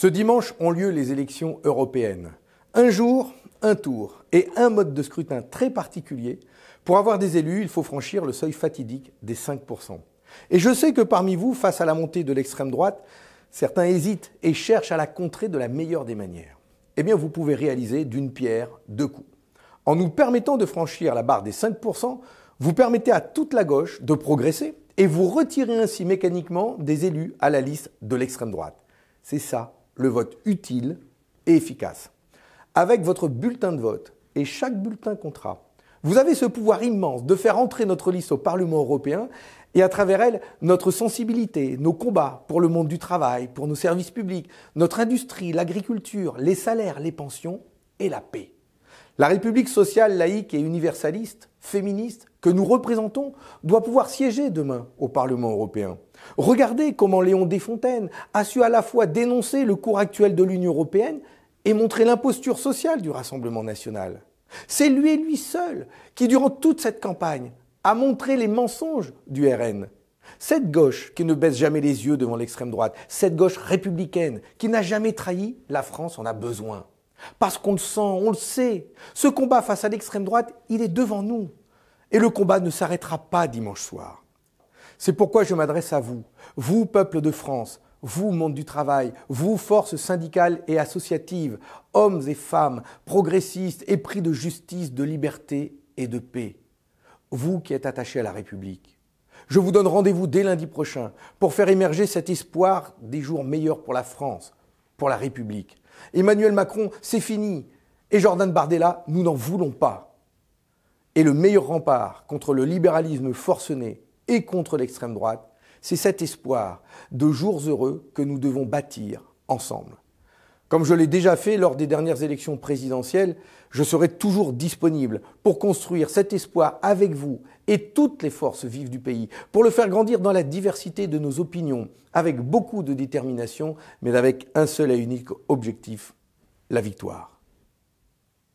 Ce dimanche ont lieu les élections européennes. Un jour, un tour et un mode de scrutin très particulier. Pour avoir des élus, il faut franchir le seuil fatidique des 5%. Et je sais que parmi vous, face à la montée de l'extrême droite, certains hésitent et cherchent à la contrer de la meilleure des manières. Eh bien, vous pouvez réaliser d'une pierre deux coups. En nous permettant de franchir la barre des 5%, vous permettez à toute la gauche de progresser et vous retirez ainsi mécaniquement des élus à la liste de l'extrême droite. C'est ça le vote utile et efficace. Avec votre bulletin de vote et chaque bulletin contrat, vous avez ce pouvoir immense de faire entrer notre liste au Parlement européen et à travers elle notre sensibilité, nos combats pour le monde du travail, pour nos services publics, notre industrie, l'agriculture, les salaires, les pensions et la paix. La République sociale, laïque et universaliste féministe que nous représentons doit pouvoir siéger demain au Parlement européen. Regardez comment Léon Desfontaines a su à la fois dénoncer le cours actuel de l'Union européenne et montrer l'imposture sociale du Rassemblement national. C'est lui et lui seul qui, durant toute cette campagne, a montré les mensonges du RN. Cette gauche qui ne baisse jamais les yeux devant l'extrême droite, cette gauche républicaine qui n'a jamais trahi, la France en a besoin. Parce qu'on le sent, on le sait. Ce combat face à l'extrême droite, il est devant nous. Et le combat ne s'arrêtera pas dimanche soir. C'est pourquoi je m'adresse à vous, vous, peuple de France, vous, monde du travail, vous, forces syndicales et associatives, hommes et femmes, progressistes, épris de justice, de liberté et de paix, vous qui êtes attachés à la République. Je vous donne rendez-vous dès lundi prochain pour faire émerger cet espoir des jours meilleurs pour la France, pour la République. Emmanuel Macron, c'est fini. Et Jordan Bardella, nous n'en voulons pas. Et le meilleur rempart contre le libéralisme forcené et contre l'extrême droite, c'est cet espoir de jours heureux que nous devons bâtir ensemble. Comme je l'ai déjà fait lors des dernières élections présidentielles, je serai toujours disponible pour construire cet espoir avec vous et toutes les forces vives du pays, pour le faire grandir dans la diversité de nos opinions, avec beaucoup de détermination, mais avec un seul et unique objectif, la victoire.